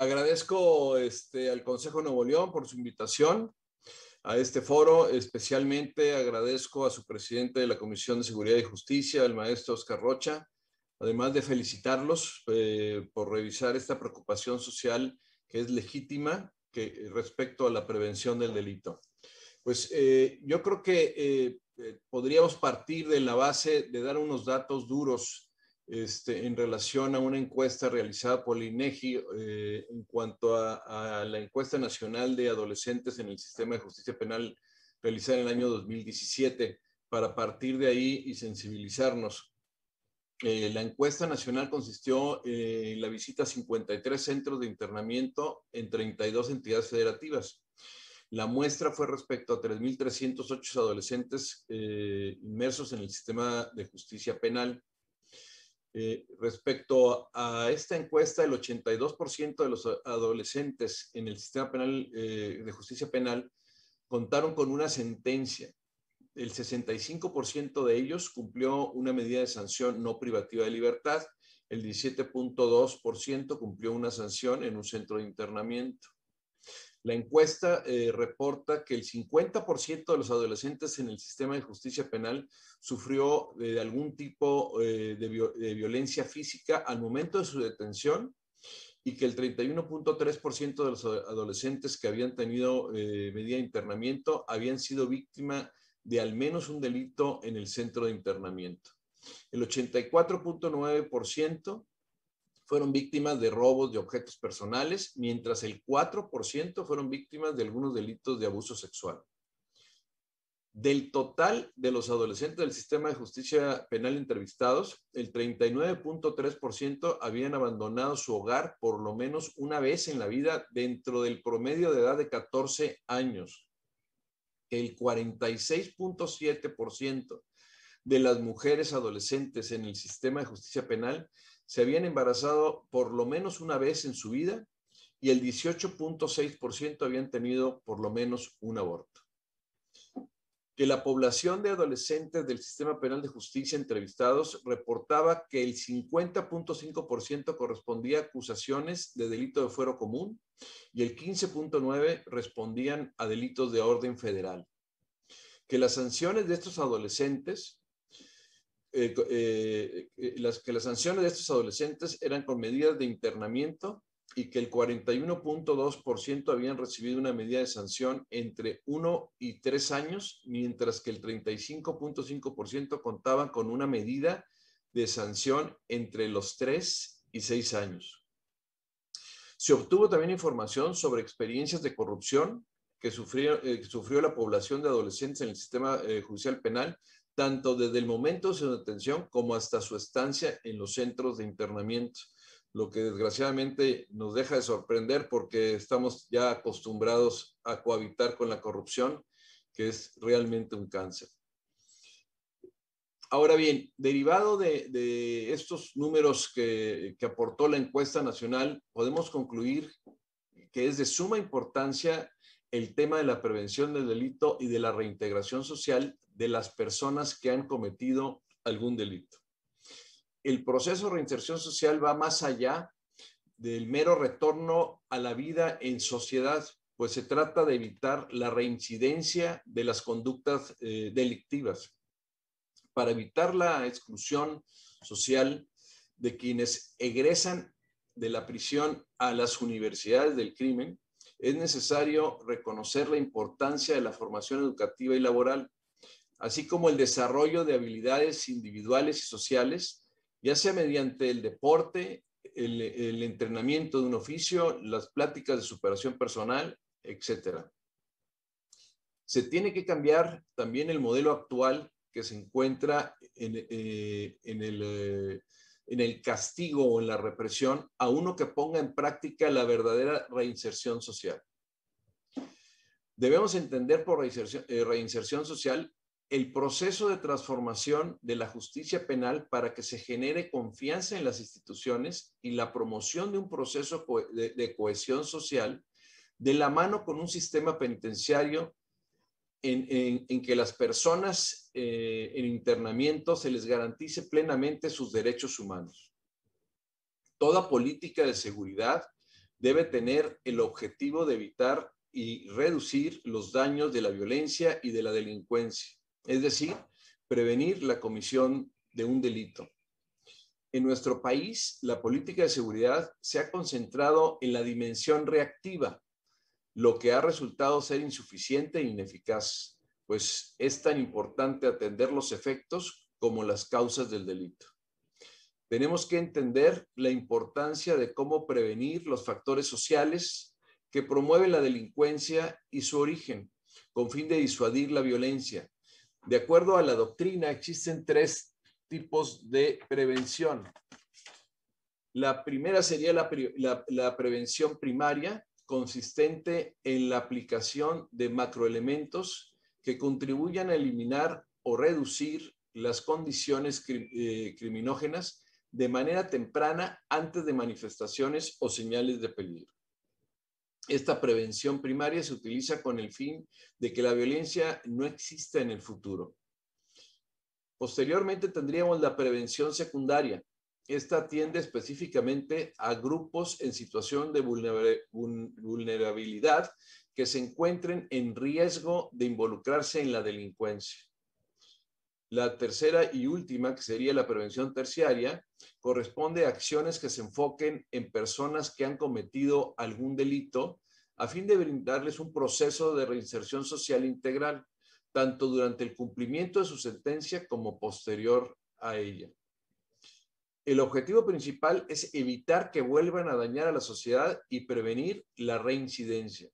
Agradezco este, al Consejo Nuevo León por su invitación a este foro. Especialmente agradezco a su presidente de la Comisión de Seguridad y Justicia, el maestro Oscar Rocha, además de felicitarlos eh, por revisar esta preocupación social que es legítima respecto a la prevención del delito. Pues eh, yo creo que eh, podríamos partir de la base de dar unos datos duros este, en relación a una encuesta realizada por INEGI eh, en cuanto a, la encuesta nacional de adolescentes en el sistema de justicia penal realizada en el año 2017, para partir de ahí y sensibilizarnos. Eh, la encuesta nacional consistió eh, en la visita a 53 centros de internamiento en 32 entidades federativas. La muestra fue respecto a 3.308 adolescentes inmersos en el sistema de justicia penal eh, respecto a esta encuesta, el 82% de los adolescentes en el sistema penal eh, de justicia penal contaron con una sentencia. El 65% de ellos cumplió una medida de sanción no privativa de libertad. El 17.2% cumplió una sanción en un centro de internamiento. La encuesta eh, reporta que el 50% de los adolescentes en el sistema de justicia penal sufrió eh, de algún tipo eh, de, violencia física al momento de su detención y que el 31.3% de los adolescentes que habían tenido medida de internamiento habían sido víctima de al menos un delito en el centro de internamiento. El 84.9% fueron víctimas de robos de objetos personales, mientras el 4% fueron víctimas de algunos delitos de abuso sexual. Del total de los adolescentes del sistema de justicia penal entrevistados, el 39.3% habían abandonado su hogar por lo menos una vez en la vida dentro del promedio de edad de 14 años. El 46.7% de las mujeres adolescentes en el sistema de justicia penal se habían embarazado por lo menos una vez en su vida y el 18.6% habían tenido por lo menos un aborto. Que la población de adolescentes del sistema penal de justicia entrevistados reportaba que el 50.5% correspondía a acusaciones de delito de fuero común y el 15.9% respondían a delitos de orden federal. Que las sanciones de estos adolescentes eh, eh, eh, las, que las sanciones de estos adolescentes eran con medidas de internamiento y que el 41.2% habían recibido una medida de sanción entre 1 y 3 años, mientras que el 35.5% contaban con una medida de sanción entre los 3 y 6 años. Se obtuvo también información sobre experiencias de corrupción que sufrió, sufrió la población de adolescentes en el sistema judicial penal, tanto desde el momento de su detención como hasta su estancia en los centros de internamiento, lo que desgraciadamente nos deja de sorprender porque estamos ya acostumbrados a cohabitar con la corrupción, que es realmente un cáncer. Ahora bien, derivado de, estos números que aportó la encuesta nacional, podemos concluir que es de suma importancia el tema de la prevención del delito y de la reintegración social de las personas que han cometido algún delito. El proceso de reinserción social va más allá del mero retorno a la vida en sociedad, pues se trata de evitar la reincidencia de las conductas eh, delictivas. Para evitar la exclusión social de quienes egresan de la prisión a las universidades del crimen, es necesario reconocer la importancia de la formación educativa y laboral, así como el desarrollo de habilidades individuales y sociales, ya sea mediante el deporte, el, entrenamiento de un oficio, las pláticas de superación personal, etc. Se tiene que cambiar también el modelo actual que se encuentra en, eh, el... Eh, en el castigo o en la represión a uno que ponga en práctica la verdadera reinserción social. Debemos entender por eh, reinserción, social el proceso de transformación de la justicia penal para que se genere confianza en las instituciones y la promoción de un proceso de cohesión social de la mano con un sistema penitenciario en, que las personas eh, en internamiento se les garantice plenamente sus derechos humanos. Toda política de seguridad debe tener el objetivo de evitar y reducir los daños de la violencia y de la delincuencia, es decir, prevenir la comisión de un delito. En nuestro país, la política de seguridad se ha concentrado en la dimensión reactiva, lo que ha resultado ser insuficiente e ineficaz, pues es tan importante atender los efectos como las causas del delito. Tenemos que entender la importancia de cómo prevenir los factores sociales que promueven la delincuencia y su origen, con fin de disuadir la violencia. De acuerdo a la doctrina, existen tres tipos de prevención. La primera sería la, prevención primaria, consistente en la aplicación de macroelementos que contribuyan a eliminar o reducir las condiciones eh, criminógenas de manera temprana antes de manifestaciones o señales de peligro. Esta prevención primaria se utiliza con el fin de que la violencia no exista en el futuro. Posteriormente tendríamos la prevención secundaria, esta atiende específicamente a grupos en situación de vulnerabilidad que se encuentren en riesgo de involucrarse en la delincuencia. La tercera y última, que sería la prevención terciaria, corresponde a acciones que se enfoquen en personas que han cometido algún delito a fin de brindarles un proceso de reinserción social integral, tanto durante el cumplimiento de su sentencia como posterior a ella. El objetivo principal es evitar que vuelvan a dañar a la sociedad y prevenir la reincidencia.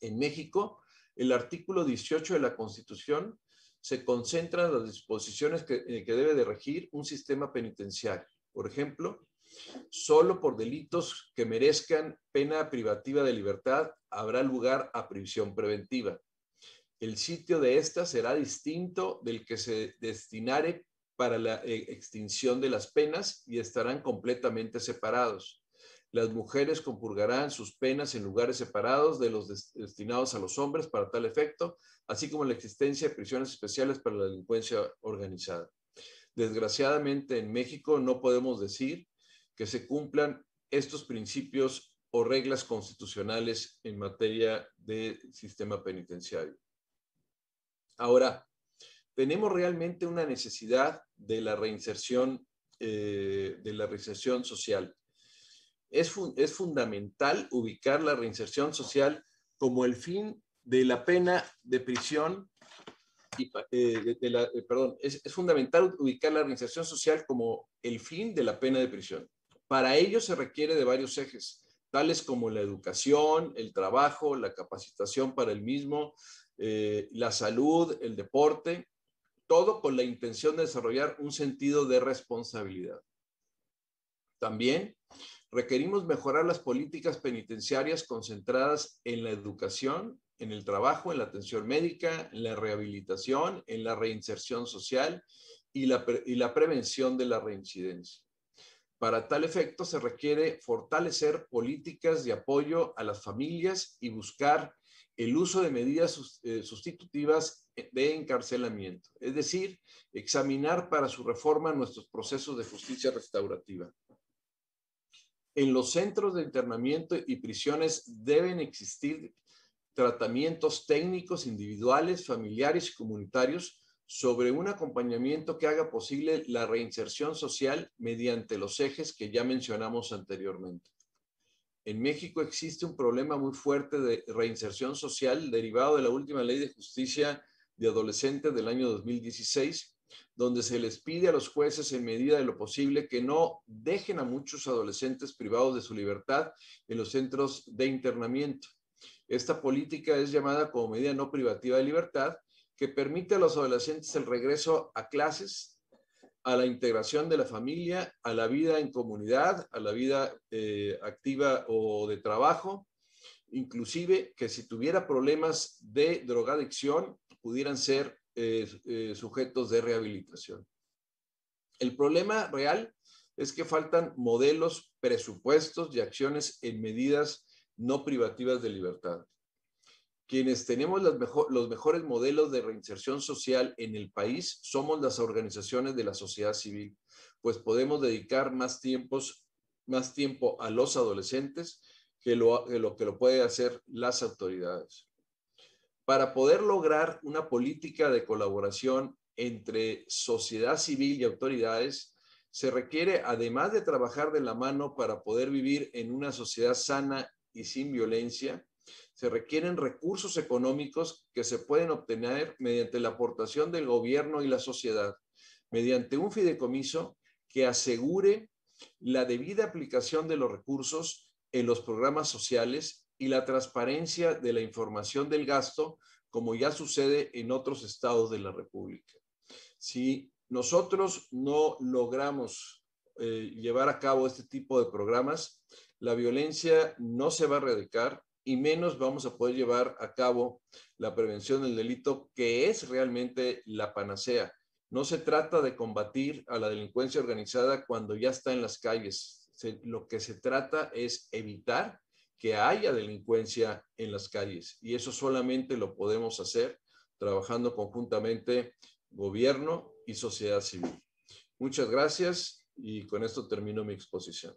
En México, el artículo 18 de la Constitución se concentra en las disposiciones que, eh, que debe de regir un sistema penitenciario. Por ejemplo, solo por delitos que merezcan pena privativa de libertad habrá lugar a prisión preventiva. El sitio de esta será distinto del que se destinare para la eh, extinción de las penas y estarán completamente separados. Las mujeres compurgarán sus penas en lugares separados de los destinados a los hombres para tal efecto, así como la existencia de prisiones especiales para la delincuencia organizada. Desgraciadamente en México no podemos decir que se cumplan estos principios o reglas constitucionales en materia de sistema penitenciario. Ahora, tenemos realmente una necesidad de la reinserción, eh, de la reinserción social. Es, es fundamental ubicar la reinserción social como el fin de la pena de prisión y, eh, de, la, eh, perdón, es, es, fundamental ubicar la reinserción social como el fin de la pena de prisión. Para ello se requiere de varios ejes, tales como la educación, el trabajo, la capacitación para el mismo, la salud, el deporte, todo con la intención de desarrollar un sentido de responsabilidad. También requerimos mejorar las políticas penitenciarias concentradas en la educación, en el trabajo, en la atención médica, en la rehabilitación, en la reinserción social y la, prevención de la reincidencia. Para tal efecto se requiere fortalecer políticas de apoyo a las familias y buscar el uso de medidas eh, sustitutivas de encarcelamiento, es decir, examinar para su reforma nuestros procesos de justicia restaurativa. En los centros de internamiento y prisiones deben existir tratamientos técnicos individuales, familiares y comunitarios sobre un acompañamiento que haga posible la reinserción social mediante los ejes que ya mencionamos anteriormente. En México existe un problema muy fuerte de reinserción social derivado de la última ley de justicia de adolescentes del año 2016, donde se les pide a los jueces en medida de lo posible que no dejen a muchos adolescentes privados de su libertad en los centros de internamiento. Esta política es llamada como medida no privativa de libertad que permite a los adolescentes el regreso a clases, a la integración de la familia, a la vida en comunidad, a la vida eh, activa o de trabajo, inclusive que si tuviera problemas de drogadicción pudieran ser eh, eh, sujetos de rehabilitación. El problema real es que faltan modelos, presupuestos y acciones en medidas no privativas de libertad. Quienes tenemos los mejores modelos de reinserción social en el país somos las organizaciones de la sociedad civil, pues podemos dedicar más, tiempos, más tiempo a los adolescentes que lo que, lo, que lo puede hacer las autoridades para poder lograr una política de colaboración entre sociedad civil y autoridades, se requiere, además de trabajar de la mano para poder vivir en una sociedad sana y sin violencia, se requieren recursos económicos que se pueden obtener mediante la aportación del gobierno y la sociedad, mediante un fideicomiso que asegure la debida aplicación de los recursos en los programas sociales y la transparencia de la información del gasto, como ya sucede en otros estados de la República. Si nosotros no logramos eh, llevar a cabo este tipo de programas, la violencia no se va a erradicar y menos vamos a poder llevar a cabo la prevención del delito, que es realmente la panacea. No se trata de combatir a la delincuencia organizada cuando ya está en las calles. lo que se trata es evitar que haya delincuencia en las calles. Y eso solamente lo podemos hacer trabajando conjuntamente gobierno y sociedad civil. Muchas gracias y con esto termino mi exposición.